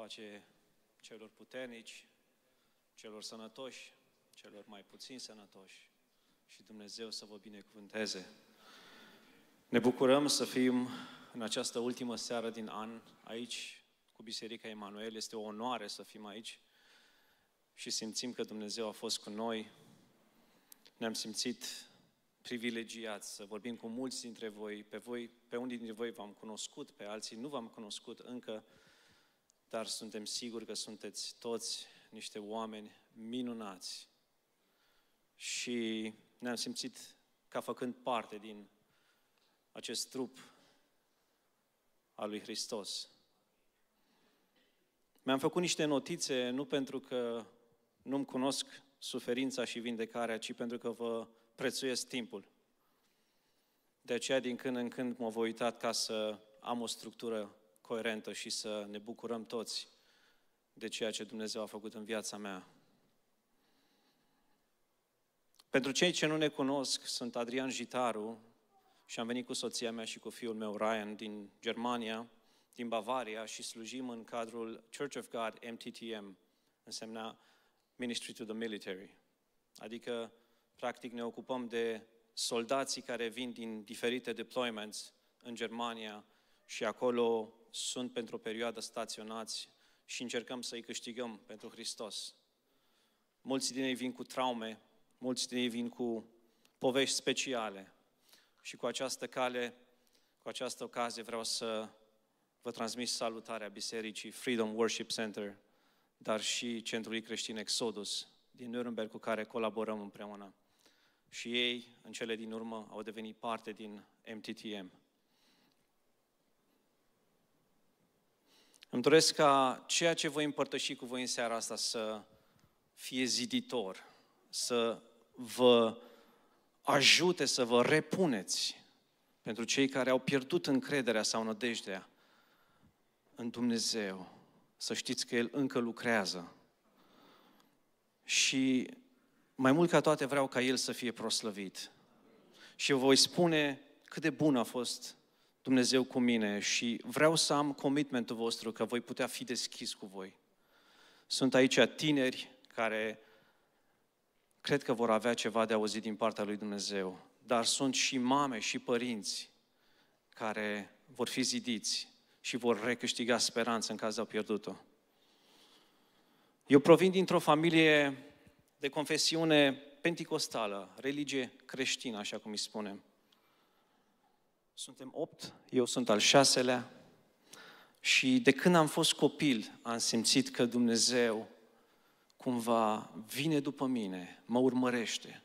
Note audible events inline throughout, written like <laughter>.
pace celor puternici, celor sănătoși, celor mai puțin sănătoși și Dumnezeu să vă binecuvânteze. Ne bucurăm să fim în această ultimă seară din an aici cu Biserica Emanuel. Este o onoare să fim aici și simțim că Dumnezeu a fost cu noi. Ne-am simțit privilegiați să vorbim cu mulți dintre voi. Pe voi, pe unii dintre voi v-am cunoscut, pe alții nu v-am cunoscut încă dar suntem siguri că sunteți toți niște oameni minunați. Și ne-am simțit ca făcând parte din acest trup al lui Hristos. Mi-am făcut niște notițe nu pentru că nu-mi cunosc suferința și vindecarea, ci pentru că vă prețuiesc timpul. De aceea, din când în când, mă voi uita ca să am o structură coerentă și să ne bucurăm toți de ceea ce Dumnezeu a făcut în viața mea. Pentru cei ce nu ne cunosc, sunt Adrian Jitaru și am venit cu soția mea și cu fiul meu Ryan din Germania, din Bavaria și slujim în cadrul Church of God MTTM, însemna Ministry to the Military. Adică, practic, ne ocupăm de soldații care vin din diferite deployments în Germania și acolo sunt pentru o perioadă staționați și încercăm să-i câștigăm pentru Hristos. Mulți din ei vin cu traume, mulți din ei vin cu povești speciale și cu această cale, cu această ocazie vreau să vă transmit salutarea Bisericii Freedom Worship Center, dar și Centrului Creștin Exodus din Nuremberg cu care colaborăm împreună. Și ei, în cele din urmă, au devenit parte din MTTM. Îmi doresc ca ceea ce voi împărtăși cu voi în seara asta să fie ziditor, să vă ajute să vă repuneți pentru cei care au pierdut încrederea sau nădejdea în Dumnezeu, să știți că El încă lucrează. Și mai mult ca toate vreau ca El să fie proslăvit. Și voi spune cât de bună a fost Dumnezeu cu mine și vreau să am commitmentul vostru că voi putea fi deschis cu voi. Sunt aici tineri care cred că vor avea ceva de auzit din partea lui Dumnezeu, dar sunt și mame și părinți care vor fi zidiți și vor recâștiga speranță în caz au pierdut-o. Eu provin dintr-o familie de confesiune penticostală, religie creștină, așa cum îi spunem. Suntem opt, eu sunt al șaselea și de când am fost copil am simțit că Dumnezeu cumva vine după mine, mă urmărește.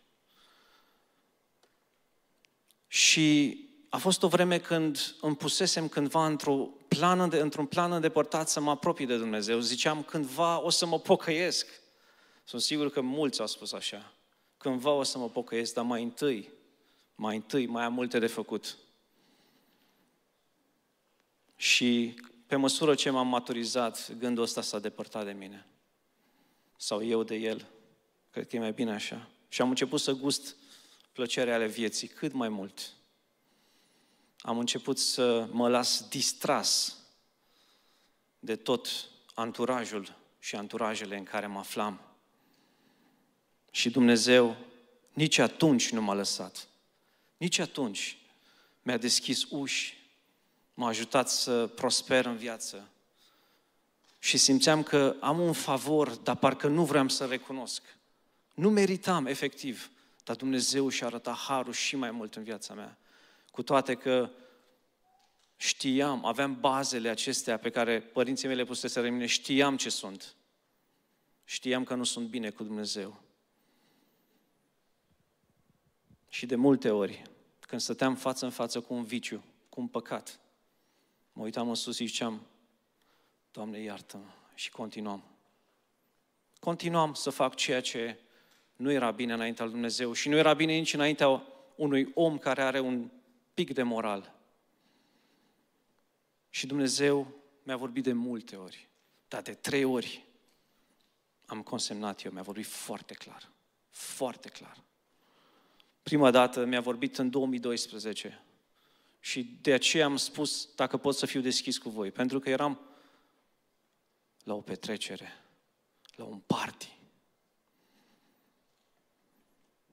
Și a fost o vreme când îmi pusesem cândva într-o plan, într-un plan îndepărtat să mă apropii de Dumnezeu. Ziceam, cândva o să mă pocăiesc. Sunt sigur că mulți au spus așa. Cândva o să mă pocăiesc, dar mai întâi, mai întâi, mai am multe de făcut. Și pe măsură ce m-am maturizat, gândul ăsta s-a depărtat de mine. Sau eu de el. Cred că e mai bine așa. Și am început să gust plăcerea ale vieții cât mai mult. Am început să mă las distras de tot anturajul și anturajele în care mă aflam. Și Dumnezeu nici atunci nu m-a lăsat. Nici atunci mi-a deschis uși m-a ajutat să prosper în viață. Și simțeam că am un favor, dar parcă nu vreau să recunosc. Nu meritam, efectiv, dar Dumnezeu și-a arătat harul și mai mult în viața mea. Cu toate că știam, aveam bazele acestea pe care părinții mei le puseseră în mine, știam ce sunt. Știam că nu sunt bine cu Dumnezeu. Și de multe ori, când stăteam față în față cu un viciu, cu un păcat, Mă uitam în sus și ziceam, Doamne, iartă-mă. Și continuam. Continuam să fac ceea ce nu era bine înaintea lui Dumnezeu și nu era bine nici înaintea unui om care are un pic de moral. Și Dumnezeu mi-a vorbit de multe ori, dar de trei ori am consemnat eu, mi-a vorbit foarte clar. Foarte clar. Prima dată mi-a vorbit în 2012 și de aceea am spus dacă pot să fiu deschis cu voi. Pentru că eram la o petrecere, la un party.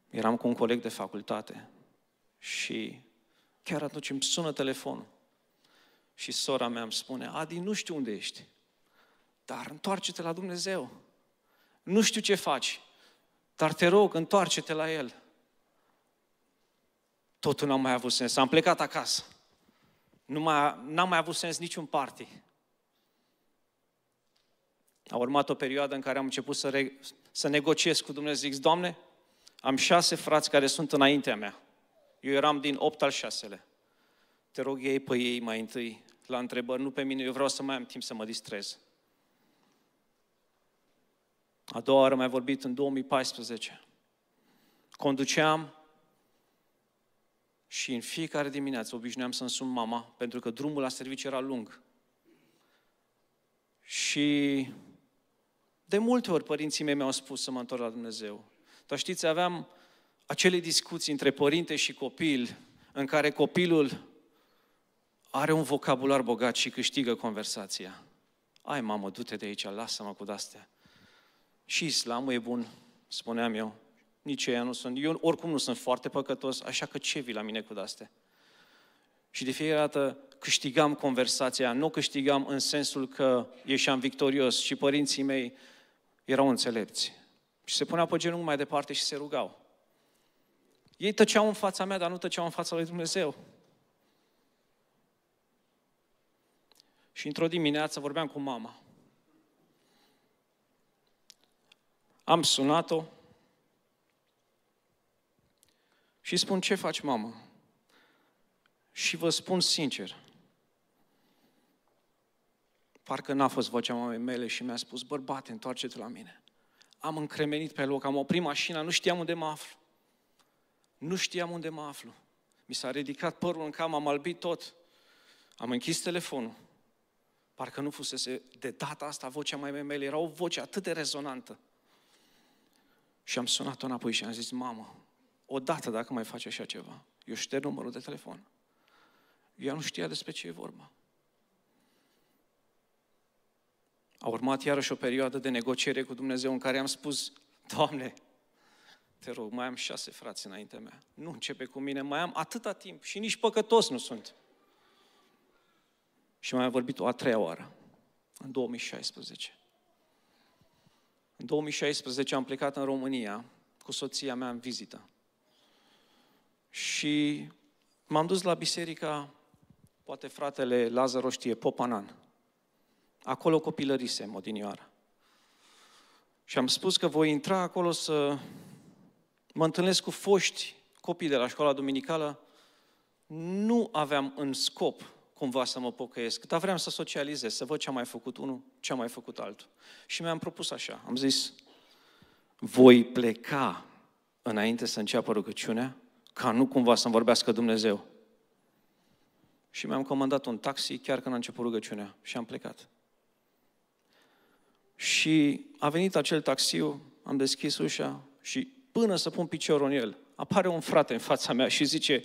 Eram cu un coleg de facultate și chiar atunci îmi sună telefonul. Și sora mea îmi spune, Adi, nu știu unde ești, dar întoarce-te la Dumnezeu. Nu știu ce faci, dar te rog, întoarce-te la El totul n-a mai avut sens. Am plecat acasă. Nu mai, n-a mai avut sens niciun party. A urmat o perioadă în care am început să, re, să negociez cu Dumnezeu. Zic, Doamne, am șase frați care sunt înaintea mea. Eu eram din opt al șasele. Te rog, ei pe ei mai întâi la întrebări, nu pe mine, eu vreau să mai am timp să mă distrez. A doua oară mai vorbit în 2014. Conduceam și în fiecare dimineață obișnuiam să-mi sun mama, pentru că drumul la serviciu era lung. Și de multe ori părinții mei mi-au spus să mă întorc la Dumnezeu. Dar știți, aveam acele discuții între părinte și copil, în care copilul are un vocabular bogat și câștigă conversația. Ai, mamă, du-te de aici, lasă-mă cu astea. Și islamul e bun, spuneam eu nici eu nu sunt, eu oricum nu sunt foarte păcătos, așa că ce vii la mine cu astea? Și de fiecare dată câștigam conversația, nu câștigam în sensul că ieșeam victorios și părinții mei erau înțelepți. Și se punea pe genunchi mai departe și se rugau. Ei tăceau în fața mea, dar nu tăceau în fața lui Dumnezeu. Și într-o dimineață vorbeam cu mama. Am sunat-o și spun, ce faci, mamă? Și vă spun sincer, parcă n-a fost vocea mamei mele și mi-a spus, bărbate, întoarce-te la mine. Am încremenit pe loc, am oprit mașina, nu știam unde mă aflu. Nu știam unde mă aflu. Mi s-a ridicat părul în cam, am albit tot. Am închis telefonul. Parcă nu fusese de data asta vocea mai mele, era o voce atât de rezonantă. Și am sunat-o înapoi și am zis, mamă, odată dacă mai faci așa ceva. Eu șterg numărul de telefon. Ea nu știa despre ce e vorba. A urmat iarăși o perioadă de negociere cu Dumnezeu în care am spus, Doamne, te rog, mai am șase frați înaintea mea. Nu începe cu mine, mai am atâta timp și nici păcătos nu sunt. Și mai am vorbit o a treia oară, în 2016. În 2016 am plecat în România cu soția mea în vizită. Și m-am dus la biserica, poate fratele Lazaro știe, Popanan. Acolo copilărisem odinioară. Și am spus că voi intra acolo să mă întâlnesc cu foști copii de la școala duminicală. Nu aveam în scop cumva să mă pocăiesc, dar vreau să socializez, să văd ce a mai făcut unul, ce a mai făcut altul. Și mi-am propus așa, am zis, voi pleca înainte să înceapă rugăciunea ca nu cumva să-mi vorbească Dumnezeu. Și mi-am comandat un taxi chiar când a început rugăciunea și am plecat. Și a venit acel taxiu, am deschis ușa și până să pun piciorul în el, apare un frate în fața mea și zice,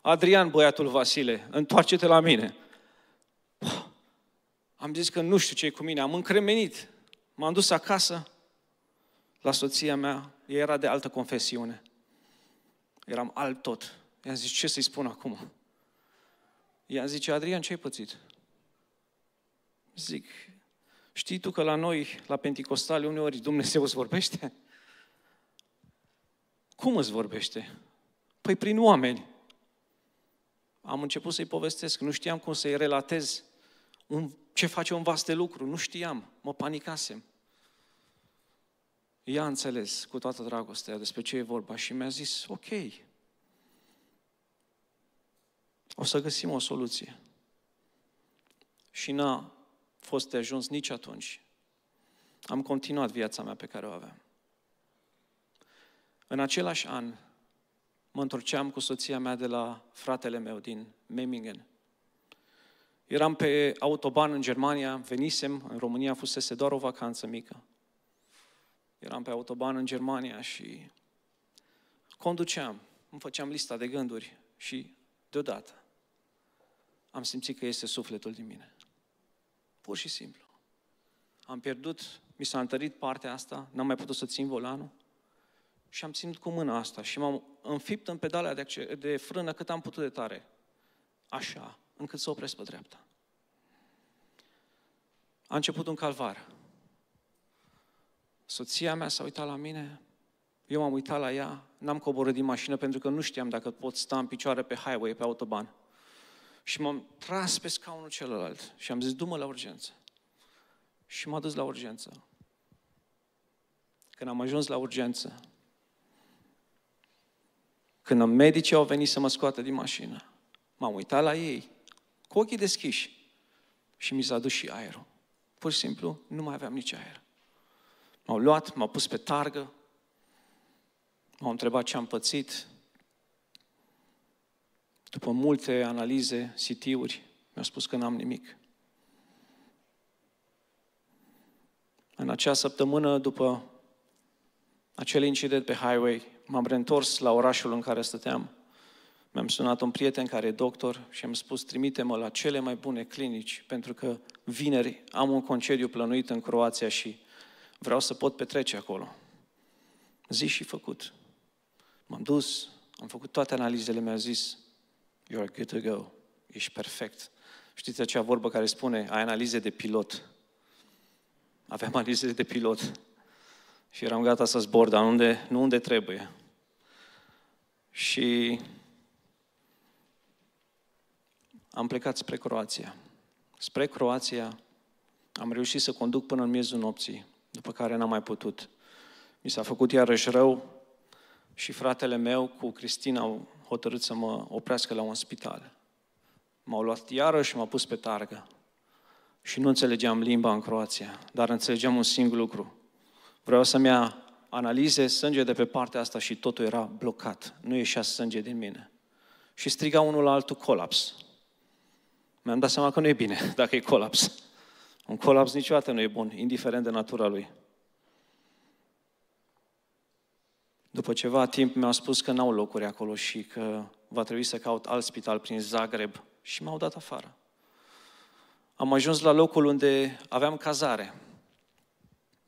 Adrian, băiatul Vasile, întoarce-te la mine. Am zis că nu știu ce e cu mine, am încremenit. M-am dus acasă la soția mea, ea era de altă confesiune. Eram alb tot. I-am zis, ce să-i spun acum? Ea zice, Adrian, ce ai pățit? Zic, știi tu că la noi, la Pentecostale, uneori Dumnezeu îți vorbește? Cum îți vorbește? Păi prin oameni. Am început să-i povestesc, nu știam cum să-i relatez un, ce face un vas de lucru, nu știam, mă panicasem ea a înțeles cu toată dragostea despre ce e vorba și mi-a zis, ok, o să găsim o soluție. Și n-a fost de ajuns nici atunci. Am continuat viața mea pe care o aveam. În același an, mă întorceam cu soția mea de la fratele meu din Memmingen. Eram pe autoban în Germania, venisem, în România fusese doar o vacanță mică. Eram pe autoban în Germania și conduceam, îmi făceam lista de gânduri și deodată am simțit că este sufletul din mine. Pur și simplu. Am pierdut, mi s-a întărit partea asta, n-am mai putut să țin volanul și am ținut cu mâna asta și m-am înfipt în pedala de, de frână cât am putut de tare. Așa, încât să opresc pe dreapta. A început un calvar. Soția mea s-a uitat la mine, eu m-am uitat la ea, n-am coborât din mașină pentru că nu știam dacă pot sta în picioare pe highway, pe autoban. Și m-am tras pe scaunul celălalt și am zis, du la urgență. Și m-a dus la urgență. Când am ajuns la urgență, când medicii au venit să mă scoată din mașină, m-am uitat la ei, cu ochii deschiși și mi s-a dus și aerul. Pur și simplu, nu mai aveam nici aer. M-au luat, m-au pus pe targă, m-au întrebat ce am pățit. După multe analize, CT-uri, mi-au spus că n-am nimic. În acea săptămână, după acel incident pe highway, m-am reîntors la orașul în care stăteam. Mi-am sunat un prieten care e doctor și am spus, trimite-mă la cele mai bune clinici, pentru că vineri am un concediu plănuit în Croația și Vreau să pot petrece acolo. Zi și făcut. M-am dus, am făcut toate analizele, mi-a zis, you are good to go, ești perfect. Știți acea vorbă care spune, ai analize de pilot. Aveam <laughs> analize de pilot și eram gata să zbor, dar unde, nu unde trebuie. Și am plecat spre Croația. Spre Croația am reușit să conduc până în miezul nopții după care n-am mai putut. Mi s-a făcut iarăși rău și fratele meu cu Cristina au hotărât să mă oprească la un spital. M-au luat iarăși și m-au pus pe targă. Și nu înțelegeam limba în Croația, dar înțelegeam un singur lucru. Vreau să-mi ia analize sânge de pe partea asta și totul era blocat. Nu ieșea sânge din mine. Și striga unul la altul colaps. Mi-am dat seama că nu e bine <laughs> dacă e colaps. Un colaps niciodată nu e bun, indiferent de natura lui. După ceva timp mi-au spus că n-au locuri acolo și că va trebui să caut alt spital prin Zagreb și m-au dat afară. Am ajuns la locul unde aveam cazare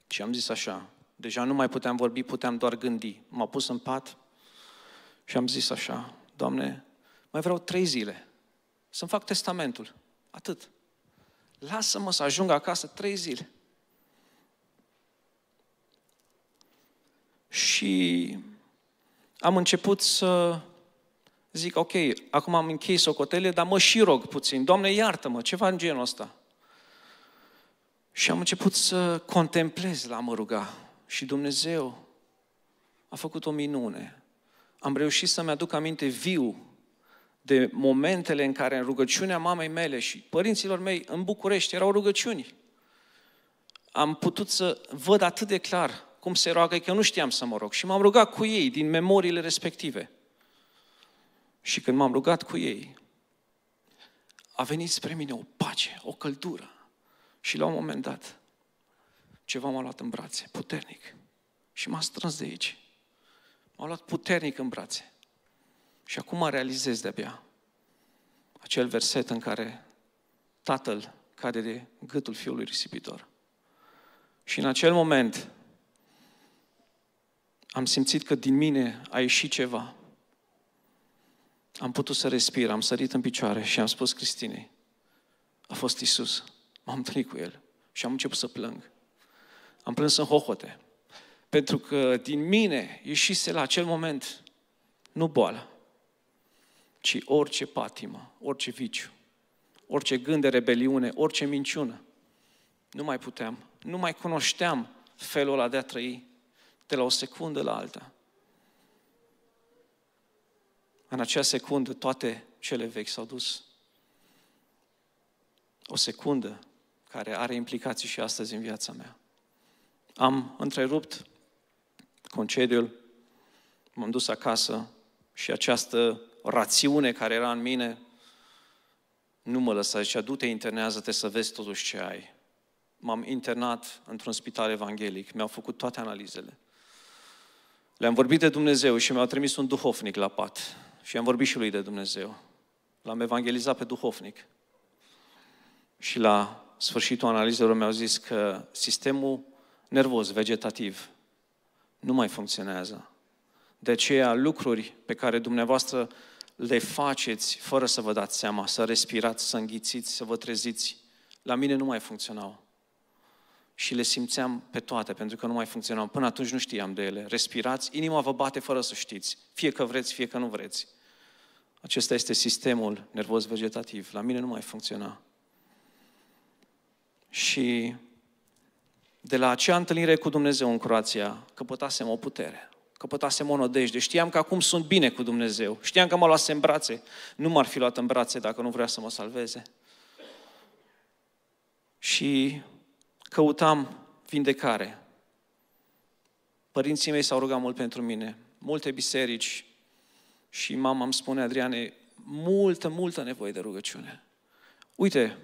și am zis așa, deja nu mai puteam vorbi, puteam doar gândi. m am pus în pat și am zis așa, Doamne, mai vreau trei zile să-mi fac testamentul. Atât. Lasă-mă să ajung acasă trei zile. Și am început să zic, ok, acum am închis o cotele, dar mă și rog puțin. Doamne, iartă-mă, ceva în genul ăsta. Și am început să contemplez la mă ruga. Și Dumnezeu a făcut o minune. Am reușit să-mi aduc aminte viu de momentele în care în rugăciunea mamei mele și părinților mei în București erau rugăciuni. Am putut să văd atât de clar cum se roagă, că eu nu știam să mă rog. Și m-am rugat cu ei din memoriile respective. Și când m-am rugat cu ei, a venit spre mine o pace, o căldură. Și la un moment dat, ceva m-a luat în brațe, puternic. Și m-a strâns de aici. M-a luat puternic în brațe. Și acum realizez de-abia acel verset în care tatăl cade de gâtul fiului risipitor. Și în acel moment am simțit că din mine a ieșit ceva. Am putut să respir, am sărit în picioare și am spus Cristinei, a fost Isus. M-am întâlnit cu El și am început să plâng. Am plâns în hohote. Pentru că din mine ieșise la acel moment nu boală, ci orice patimă, orice viciu, orice gând de rebeliune, orice minciună. Nu mai puteam, nu mai cunoșteam felul ăla de a trăi de la o secundă la alta. În acea secundă toate cele vechi s-au dus. O secundă care are implicații și astăzi în viața mea. Am întrerupt concediul, m-am dus acasă și această rațiune care era în mine, nu mă lăsa, zicea, du-te, internează-te să vezi totuși ce ai. M-am internat într-un spital evanghelic, mi-au făcut toate analizele. Le-am vorbit de Dumnezeu și mi-au trimis un duhovnic la pat. Și am vorbit și lui de Dumnezeu. L-am evangelizat pe duhovnic. Și la sfârșitul analizelor mi-au zis că sistemul nervos, vegetativ, nu mai funcționează. De aceea lucruri pe care dumneavoastră le faceți fără să vă dați seama, să respirați, să înghițiți, să vă treziți. La mine nu mai funcționau. Și le simțeam pe toate, pentru că nu mai funcționau. Până atunci nu știam de ele. Respirați, inima vă bate fără să știți. Fie că vreți, fie că nu vreți. Acesta este sistemul nervos vegetativ. La mine nu mai funcționa. Și de la acea întâlnire cu Dumnezeu în Croația, căpătasem o putere căpătasem o nădejde. Știam că acum sunt bine cu Dumnezeu. Știam că mă luase în brațe. Nu m-ar fi luat în brațe dacă nu vrea să mă salveze. Și căutam vindecare. Părinții mei s-au rugat mult pentru mine. Multe biserici și mama îmi spune, Adriane, multă, multă nevoie de rugăciune. Uite,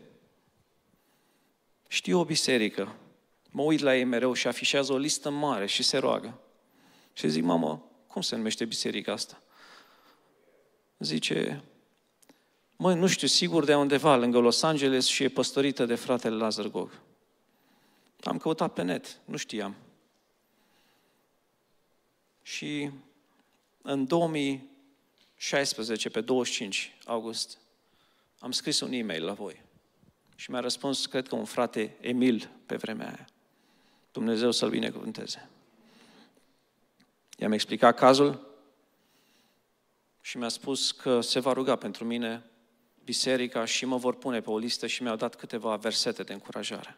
știu o biserică, mă uit la ei mereu și afișează o listă mare și se roagă. Și zic, mamă, cum se numește biserica asta? Zice, măi, nu știu sigur de undeva, lângă Los Angeles și e păstorită de fratele Lazar Gog. Am căutat pe net, nu știam. Și în 2016, pe 25 august, am scris un e-mail la voi. Și mi-a răspuns, cred că un frate, Emil, pe vremea aia. Dumnezeu să-l binecuvânteze. I-am explicat cazul și mi-a spus că se va ruga pentru mine biserica și mă vor pune pe o listă și mi-au dat câteva versete de încurajare.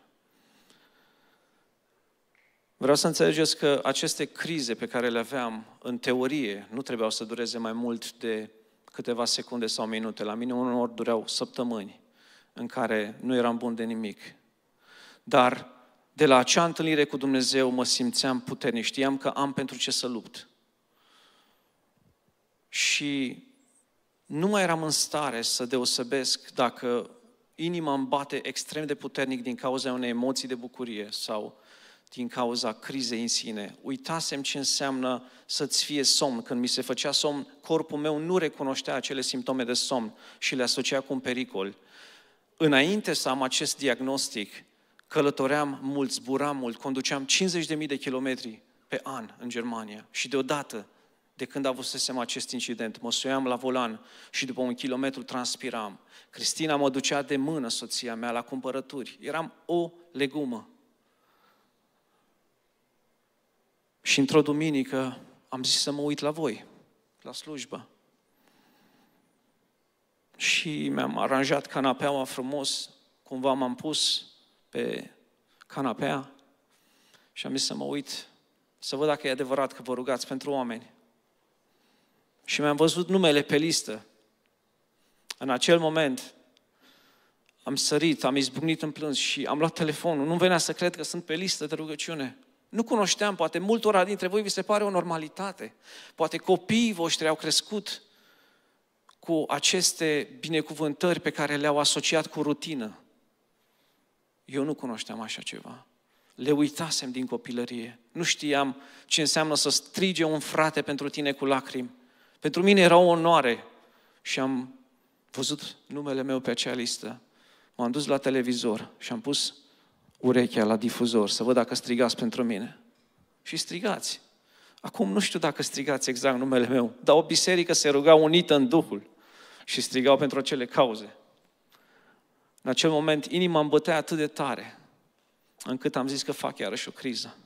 Vreau să înțelegeți că aceste crize pe care le aveam, în teorie, nu trebuiau să dureze mai mult de câteva secunde sau minute. La mine unor dureau săptămâni în care nu eram bun de nimic. Dar de la acea întâlnire cu Dumnezeu mă simțeam puternic, știam că am pentru ce să lupt. Și nu mai eram în stare să deosebesc dacă inima îmi bate extrem de puternic din cauza unei emoții de bucurie sau din cauza crizei în sine. Uitasem ce înseamnă să-ți fie somn. Când mi se făcea somn, corpul meu nu recunoștea acele simptome de somn și le asocia cu un pericol. Înainte să am acest diagnostic, Călătoream mult, zburam mult, conduceam 50.000 de kilometri pe an în Germania și deodată, de când avusesem acest incident, mă suiam la volan și după un kilometru transpiram. Cristina mă ducea de mână, soția mea, la cumpărături. Eram o legumă. Și într-o duminică am zis să mă uit la voi, la slujbă. Și mi-am aranjat canapeaua frumos, cumva m-am pus pe canapea și am zis să mă uit, să văd dacă e adevărat că vă rugați pentru oameni. Și mi-am văzut numele pe listă. În acel moment am sărit, am izbucnit în plâns și am luat telefonul. Nu venea să cred că sunt pe listă de rugăciune. Nu cunoșteam, poate multora dintre voi vi se pare o normalitate. Poate copiii voștri au crescut cu aceste binecuvântări pe care le-au asociat cu rutină. Eu nu cunoșteam așa ceva. Le uitasem din copilărie. Nu știam ce înseamnă să strige un frate pentru tine cu lacrimi. Pentru mine era o onoare și am văzut numele meu pe acea listă. M-am dus la televizor și am pus urechea la difuzor să văd dacă strigați pentru mine. Și strigați. Acum nu știu dacă strigați exact numele meu, dar o biserică se ruga unită în Duhul și strigau pentru acele cauze. În acel moment, inima îmi bătea atât de tare, încât am zis că fac iarăși o criză.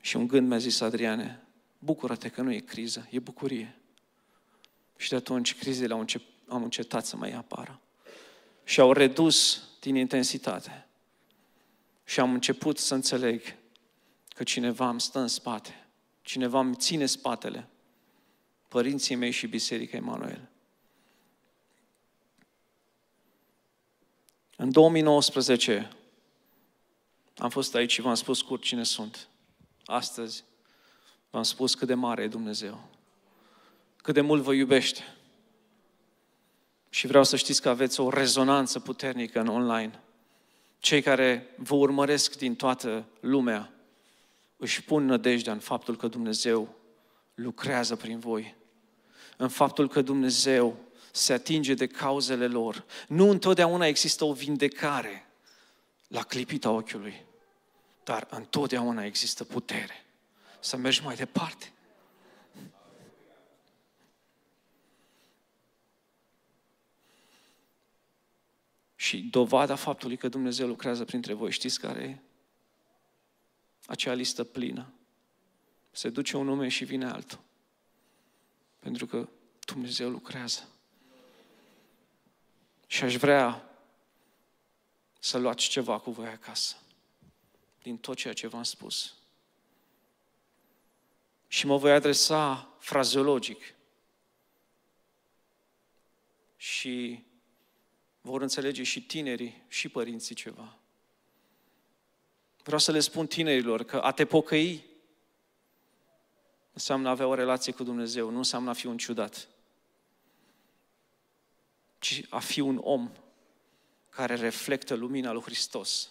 Și un gând mi-a zis, Adriane, bucură-te că nu e criză, e bucurie. Și de atunci crizele au, încep, au încetat să mai apară. Și au redus din intensitate. Și am început să înțeleg că cineva îmi stă în spate, cineva îmi ține spatele, părinții mei și Biserica Emanuel. În 2019 am fost aici și v-am spus cu cine sunt. Astăzi v-am spus cât de mare e Dumnezeu. Cât de mult vă iubește. Și vreau să știți că aveți o rezonanță puternică în online. Cei care vă urmăresc din toată lumea își pun nădejdea în faptul că Dumnezeu lucrează prin voi. În faptul că Dumnezeu se atinge de cauzele lor. Nu întotdeauna există o vindecare la clipita ochiului, dar întotdeauna există putere să mergi mai departe. Și dovada faptului că Dumnezeu lucrează printre voi, știți care e? Acea listă plină. Se duce un nume și vine altul. Pentru că Dumnezeu lucrează. Și aș vrea să luați ceva cu voi acasă din tot ceea ce v-am spus. Și mă voi adresa frazeologic și vor înțelege și tinerii și părinții ceva. Vreau să le spun tinerilor că a te pocăi înseamnă a avea o relație cu Dumnezeu, nu înseamnă a fi un ciudat ci a fi un om care reflectă lumina lui Hristos,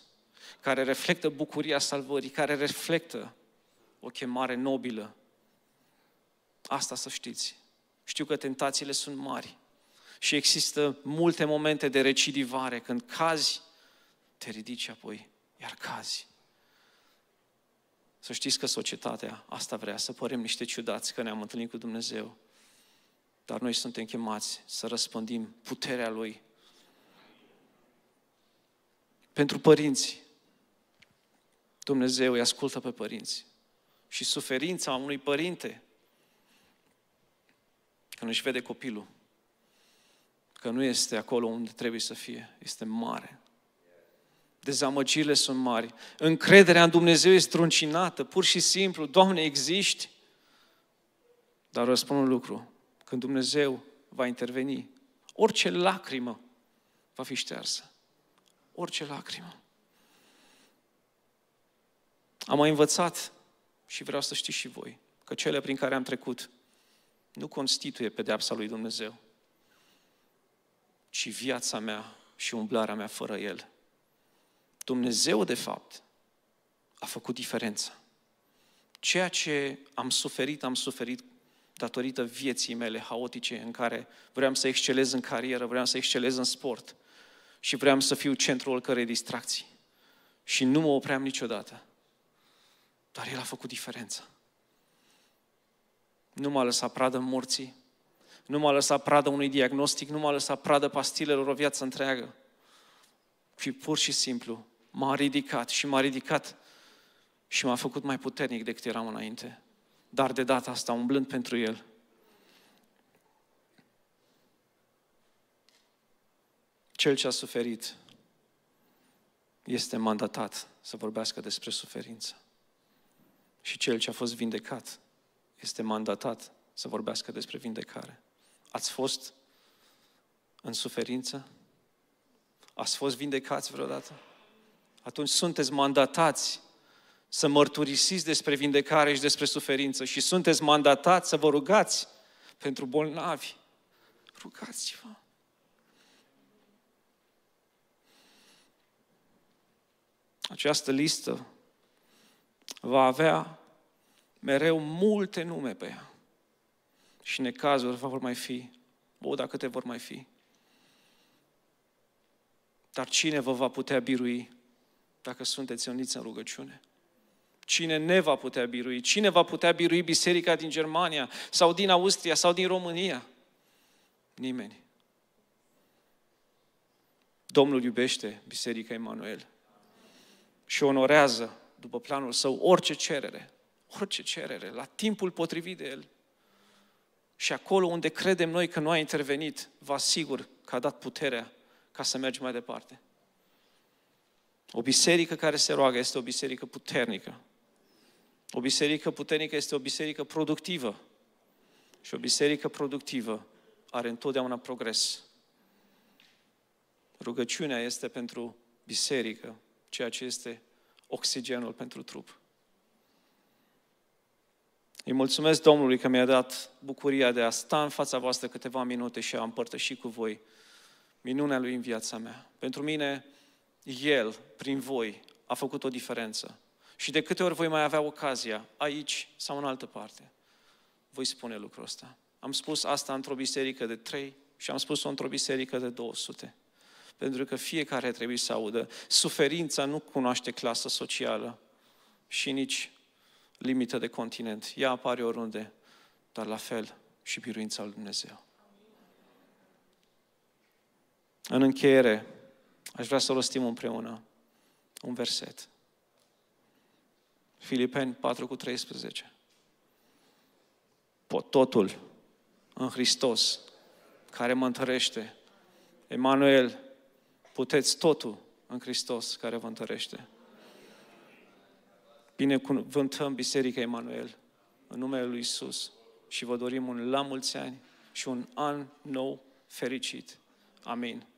care reflectă bucuria salvării, care reflectă o chemare nobilă. Asta să știți. Știu că tentațiile sunt mari și există multe momente de recidivare. Când cazi, te ridici apoi, iar cazi. Să știți că societatea asta vrea, să părem niște ciudați că ne-am întâlnit cu Dumnezeu. Dar noi suntem chemați să răspândim puterea Lui. Pentru părinți, Dumnezeu îi ascultă pe părinți. Și suferința unui părinte când își vede copilul că nu este acolo unde trebuie să fie, este mare. Dezamăgirile sunt mari. Încrederea în Dumnezeu este struncinată, pur și simplu. Doamne, existi? Dar răspund un lucru când Dumnezeu va interveni. Orice lacrimă va fi ștersă. Orice lacrimă. Am mai învățat și vreau să știți și voi că cele prin care am trecut nu constituie pedeapsa lui Dumnezeu, ci viața mea și umblarea mea fără El. Dumnezeu, de fapt, a făcut diferența. Ceea ce am suferit, am suferit datorită vieții mele haotice în care vreau să excelez în carieră, vreau să excelez în sport și vreau să fiu centrul oricărei distracții. Și nu mă opream niciodată. Dar El a făcut diferența. Nu m-a lăsat pradă morții, nu m-a lăsat pradă unui diagnostic, nu m-a lăsat pradă pastilelor o viață întreagă. Și pur și simplu m-a ridicat și m-a ridicat și m-a făcut mai puternic decât eram înainte dar de data asta umblând pentru El. Cel ce a suferit este mandatat să vorbească despre suferință. Și cel ce a fost vindecat este mandatat să vorbească despre vindecare. Ați fost în suferință? Ați fost vindecați vreodată? Atunci sunteți mandatați să mărturisiți despre vindecare și despre suferință și sunteți mandatați să vă rugați pentru bolnavi. Rugați-vă! Această listă va avea mereu multe nume pe ea. Și necazuri vor mai fi. O, dacă te vor mai fi. Dar cine vă va putea birui dacă sunteți uniți în rugăciune? Cine ne va putea birui? Cine va putea birui biserica din Germania sau din Austria sau din România? Nimeni. Domnul iubește Biserica Emanuel și onorează după planul său orice cerere, orice cerere, la timpul potrivit de el. Și acolo unde credem noi că nu a intervenit, vă asigur că a dat puterea ca să mergi mai departe. O biserică care se roagă este o biserică puternică, o biserică puternică este o biserică productivă. Și o biserică productivă are întotdeauna progres. Rugăciunea este pentru biserică, ceea ce este oxigenul pentru trup. Îi mulțumesc Domnului că mi-a dat bucuria de a sta în fața voastră câteva minute și a împărtăși cu voi minunea Lui în viața mea. Pentru mine, El, prin voi, a făcut o diferență. Și de câte ori voi mai avea ocazia, aici sau în altă parte, voi spune lucrul ăsta. Am spus asta într-o biserică de trei și am spus-o într-o biserică de 200. Pentru că fiecare trebuie să audă. Suferința nu cunoaște clasă socială și nici limită de continent. Ea apare oriunde, dar la fel și biruința lui Dumnezeu. În încheiere, aș vrea să rostim împreună un verset. Filipeni 4 cu 13. Pot totul în Hristos care mă întărește. Emanuel, puteți totul în Hristos care vă întărește. Binecuvântăm Biserica Emanuel în numele Lui Isus și vă dorim un la mulți ani și un an nou fericit. Amin.